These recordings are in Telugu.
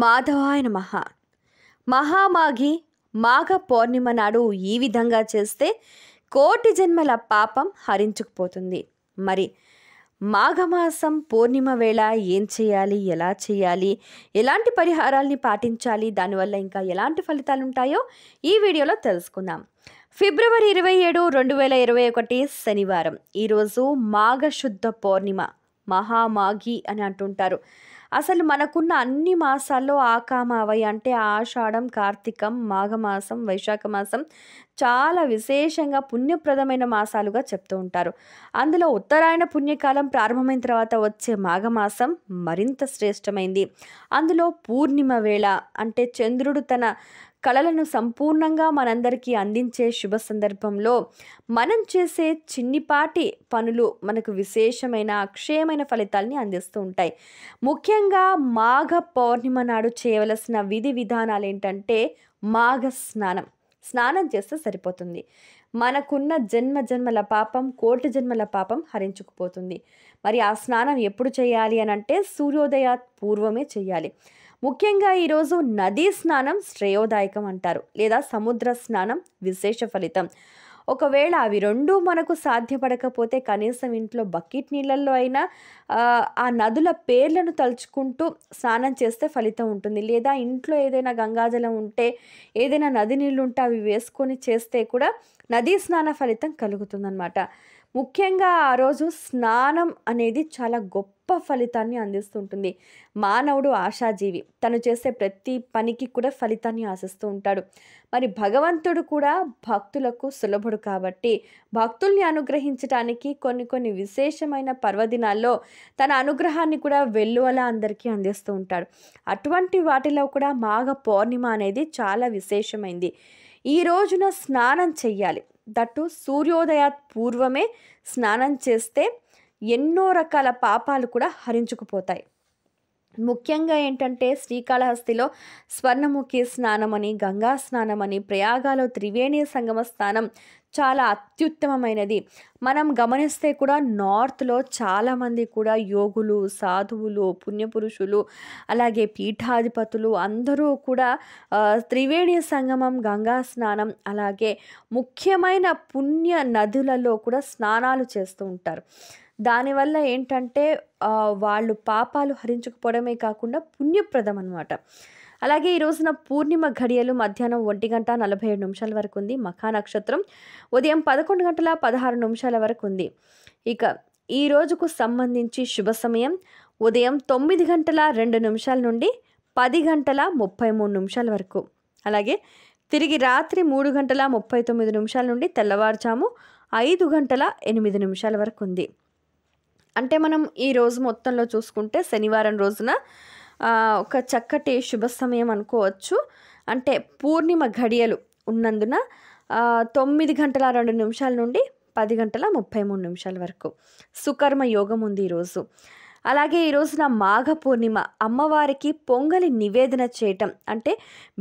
మాధవాయ నమ మహామాఘి మాఘ పౌర్ణిమ నాడు ఈ విధంగా చేస్తే కోటి జన్మల పాపం హరించుకుపోతుంది మరి మాఘమాసం పూర్ణిమ వేళ ఏం చేయాలి ఎలా చేయాలి ఎలాంటి పరిహారాల్ని పాటించాలి దానివల్ల ఇంకా ఎలాంటి ఫలితాలు ఉంటాయో ఈ వీడియోలో తెలుసుకుందాం ఫిబ్రవరి ఇరవై ఏడు రెండు వేల ఇరవై ఒకటి శనివారం ఈరోజు మాఘశుద్ధ పౌర్ణిమ మహామాఘి అని అంటుంటారు అసలు మనకున్న అన్ని మాసాల్లో ఆకామావై అంటే ఆషాఢం కార్తీకం మాఘమాసం వైశాఖ మాసం చాలా విశేషంగా పుణ్యప్రదమైన మాసాలుగా చెప్తూ ఉంటారు అందులో ఉత్తరాయణ పుణ్యకాలం ప్రారంభమైన తర్వాత వచ్చే మాఘమాసం మరింత శ్రేష్టమైంది అందులో పూర్ణిమ వేళ అంటే చంద్రుడు తన కళలను సంపూర్ణంగా మనందరికీ అందించే శుభ సందర్భంలో మనం చేసే చిన్నిపాటి పనులు మనకు విశేషమైన అక్షయమైన ఫలితాలని అందిస్తూ ఉంటాయి ముఖ్యంగా మాఘ పౌర్ణిమ నాడు చేయవలసిన విధి విధానాలు ఏంటంటే మాఘ స్నానం స్నానం చేస్తే సరిపోతుంది మనకున్న జన్మ జన్మల పాపం కోటి జన్మల పాపం హరించుకుపోతుంది మరి ఆ స్నానం ఎప్పుడు చేయాలి అని అంటే సూర్యోదయ పూర్వమే చేయాలి ముఖ్యంగా ఈరోజు నదీ స్నానం శ్రేయోదాయకం అంటారు లేదా సముద్ర స్నానం విశేష ఫలితం ఒకవేళ అవి రెండూ మనకు సాధ్యపడకపోతే కనీసం ఇంట్లో బకెట్ నీళ్ళల్లో అయినా ఆ నదుల పేర్లను తలుచుకుంటూ స్నానం చేస్తే ఫలితం ఉంటుంది లేదా ఇంట్లో ఏదైనా గంగాజలం ఉంటే ఏదైనా నది నీళ్ళు ఉంటే అవి వేసుకొని చేస్తే కూడా నదీ స్నాన ఫలితం కలుగుతుందన్నమాట ముఖ్యంగా ఆ రోజు స్నానం అనేది చాలా గొప్ప ఫలితాన్ని అందిస్తుంటుంది మానవుడు ఆశాజీవి తను చేసే ప్రతి పనికి కూడా ఫలితాన్ని ఆశిస్తూ ఉంటాడు మరి భగవంతుడు కూడా భక్తులకు సులభుడు కాబట్టి భక్తుల్ని అనుగ్రహించడానికి కొన్ని కొన్ని విశేషమైన పర్వదినాల్లో తన అనుగ్రహాన్ని కూడా వెల్లువల అందరికీ అందిస్తూ ఉంటాడు అటువంటి వాటిలో కూడా మాఘ పౌర్ణిమ అనేది చాలా విశేషమైంది ఈ రోజున స్నానం చెయ్యాలి దట్టు సూర్యోదయాత్ పూర్వమే స్నానం చేస్తే ఎన్నో రకాల పాపాలు కూడా హరించుకుపోతాయి ముఖ్యంగా ఏంటంటే శ్రీకాళహస్తిలో స్వర్ణముఖి స్నానమని గంగా స్నానమని ప్రయాగాలో త్రివేణి సంగమ స్నానం చాలా అత్యుత్తమమైనది మనం గమనిస్తే కూడా నార్త్లో చాలామంది కూడా యోగులు సాధువులు పుణ్యపురుషులు అలాగే పీఠాధిపతులు అందరూ కూడా త్రివేణి సంగమం గంగా స్నానం అలాగే ముఖ్యమైన పుణ్య నదులలో కూడా స్నానాలు చేస్తూ ఉంటారు దానివల్ల ఏంటంటే వాళ్ళు పాపాలు హరించకపోవడమే కాకుండా పుణ్యప్రదం అనమాట అలాగే ఈ రోజున పూర్ణిమ ఘడియలు మధ్యాహ్నం ఒంటి గంట నలభై ఏడు నిమిషాల వరకు ఉంది మఖా నక్షత్రం ఉదయం పదకొండు గంటల పదహారు నిమిషాల వరకు ఉంది ఇక ఈ రోజుకు సంబంధించి శుభ సమయం ఉదయం తొమ్మిది గంటల రెండు నిమిషాల నుండి పది గంటల ముప్పై మూడు నిమిషాల వరకు అలాగే తిరిగి రాత్రి మూడు గంటల ముప్పై తొమ్మిది నిమిషాల నుండి తెల్లవారుజాము ఐదు గంటల ఎనిమిది నిమిషాల వరకు ఉంది అంటే మనం ఈ రోజు మొత్తంలో చూసుకుంటే శనివారం రోజున ఒక చక్కటి శుభ సమయం అనుకోవచ్చు అంటే పూర్ణిమ ఘడియలు ఉన్నందున తొమ్మిది గంటల రెండు నిమిషాల నుండి పది గంటల ముప్పై మూడు నిమిషాల వరకు సుకర్మ యోగం ఉంది ఈరోజు అలాగే ఈ రోజున మాఘ పూర్ణిమ అమ్మవారికి పొంగలి నివేదన చేయటం అంటే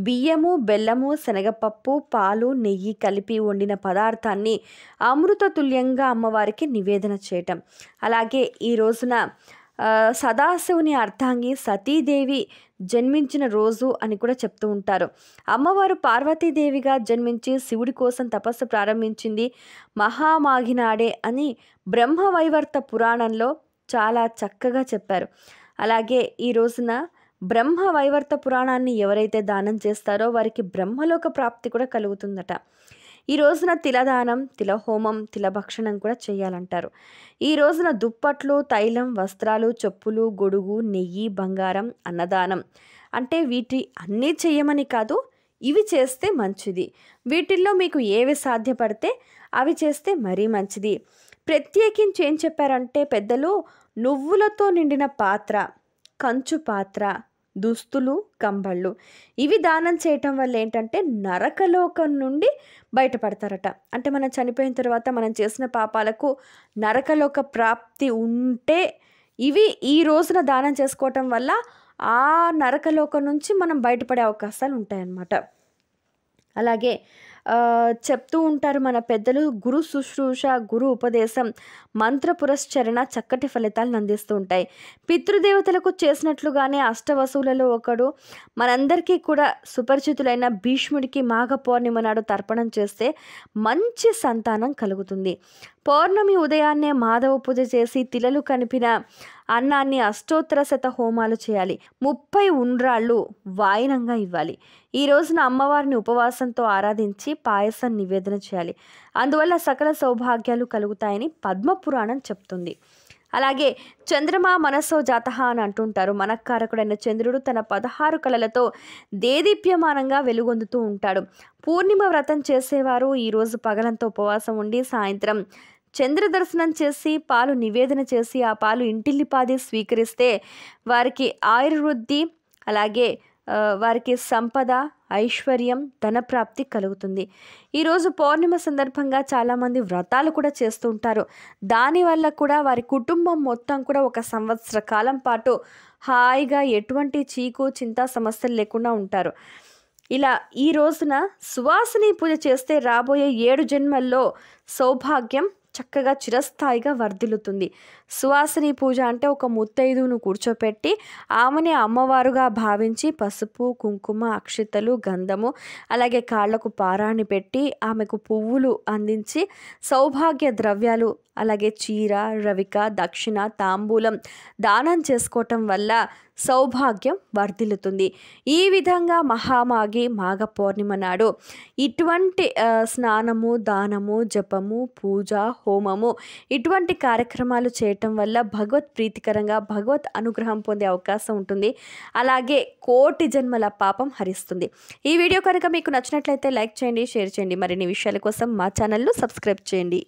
బియ్యము బెల్లము శనగపప్పు పాలు నెయ్యి కలిపి వండిన పదార్థాన్ని అమృత తుల్యంగా అమ్మవారికి నివేదన చేయటం అలాగే ఈ రోజున సదాశివుని అర్థాంగి సతీదేవి జన్మించిన రోజు అని కూడా చెప్తూ ఉంటారు అమ్మవారు పార్వతీదేవిగా జన్మించి శివుడి కోసం తపస్సు ప్రారంభించింది మహామాఘినాడే అని బ్రహ్మవైవర్త పురాణంలో చాలా చక్కగా చెప్పారు అలాగే ఈ రోజున బ్రహ్మ వైవర్త పురాణాన్ని ఎవరైతే దానం చేస్తారో వారికి బ్రహ్మలోక ప్రాప్తి కూడా కలుగుతుందట ఈ రోజున తిలదానం తిలహోమం తిలభక్షణం కూడా చేయాలంటారు ఈ రోజున దుప్పట్లు తైలం వస్త్రాలు చెప్పులు గొడుగు నెయ్యి బంగారం అన్నదానం అంటే వీటి అన్నీ చేయమని కాదు ఇవి చేస్తే మంచిది వీటిల్లో మీకు ఏవి సాధ్యపడితే అవి చేస్తే మరీ మంచిది ప్రత్యేకించి ఏం చెప్పారంటే పెద్దలు నువ్వులతో నిండిన పాత్ర కంచు పాత్ర దుస్తులు కంబళ్ళు ఇవి దానం చేయటం వల్ల ఏంటంటే నరకలోకం నుండి బయటపడతారట అంటే మనం చనిపోయిన తర్వాత మనం చేసిన పాపాలకు నరకలోక ప్రాప్తి ఉంటే ఇవి ఈ రోజున దానం చేసుకోవటం వల్ల ఆ నరకలోకం నుంచి మనం బయటపడే అవకాశాలు ఉంటాయన్నమాట అలాగే చెప్తూ ఉంటారు మన పెద్దలు గురు శుశ్రూష గురు ఉపదేశం మంత్ర పురశ్చరణ చక్కటి ఫలితాలను అందిస్తూ ఉంటాయి పితృదేవతలకు చేసినట్లుగానే అష్టవసువులలో ఒకడు మనందరికీ కూడా సుపరిచితులైన భీష్ముడికి మాఘ పౌర్ణిమ నాడు తర్పణం చేస్తే మంచి సంతానం కలుగుతుంది పౌర్ణమి ఉదయాన్నే మాధవ పూజ చేసి తిలలు కనిపిన అన్నాన్ని శత హోమాలు చేయాలి ముప్పై ఉండ్రాళ్ళు వాయినంగా ఇవ్వాలి ఈ రోజున అమ్మవారిని ఉపవాసంతో ఆరాధించి పాయసం నివేదన చేయాలి అందువల్ల సకల సౌభాగ్యాలు కలుగుతాయని పద్మపురాణం చెప్తుంది అలాగే చంద్రమా మనసో జాత అని అంటుంటారు మనకారకుడైన చంద్రుడు తన పదహారు కళలతో దేదీప్యమానంగా వెలుగొందుతూ ఉంటాడు పూర్ణిమ వ్రతం చేసేవారు ఈరోజు పగలంతా ఉపవాసం ఉండి సాయంత్రం చంద్ర దర్శనం చేసి పాలు నివేదన చేసి ఆ పాలు ఇంటిల్లిపాది స్వీకరిస్తే వారికి ఆయుర్వృద్ధి అలాగే వారికి సంపద ఐశ్వర్యం ధనప్రాప్తి కలుగుతుంది ఈరోజు పౌర్ణిమ సందర్భంగా చాలామంది వ్రతాలు కూడా చేస్తూ ఉంటారు దానివల్ల కూడా వారి కుటుంబం మొత్తం కూడా ఒక సంవత్సర కాలం పాటు హాయిగా ఎటువంటి చీకు చింత సమస్యలు లేకుండా ఉంటారు ఇలా ఈ రోజున సువాసిని పూజ చేస్తే రాబోయే ఏడు జన్మల్లో సౌభాగ్యం చక్కగా చిరస్థాయిగా వర్ధిల్లుతుంది సువాసిని పూజ అంటే ఒక ముత్తైదువును కూర్చోపెట్టి ఆమెని అమ్మవారుగా భావించి పసుపు కుంకుమ అక్షితలు గంధము అలాగే కాళ్లకు పారాన్ని పెట్టి ఆమెకు పువ్వులు అందించి సౌభాగ్య ద్రవ్యాలు అలాగే చీర రవిక దక్షిణ తాంబూలం దానం చేసుకోవటం వల్ల సౌభాగ్యం వర్ధిల్లుతుంది ఈ విధంగా మహామాగి మాఘ పౌర్ణిమ నాడు ఇటువంటి స్నానము దానము జపము పూజ హోమము ఇటువంటి కార్యక్రమాలు చేయటం వల్ల భగవత్ ప్రీతికరంగా భగవత్ అనుగ్రహం పొందే అవకాశం ఉంటుంది అలాగే కోటి జన్మల పాపం హరిస్తుంది ఈ వీడియో కనుక మీకు నచ్చినట్లయితే లైక్ చేయండి షేర్ చేయండి మరిన్ని విషయాల కోసం మా ఛానల్ను సబ్స్క్రైబ్ చేయండి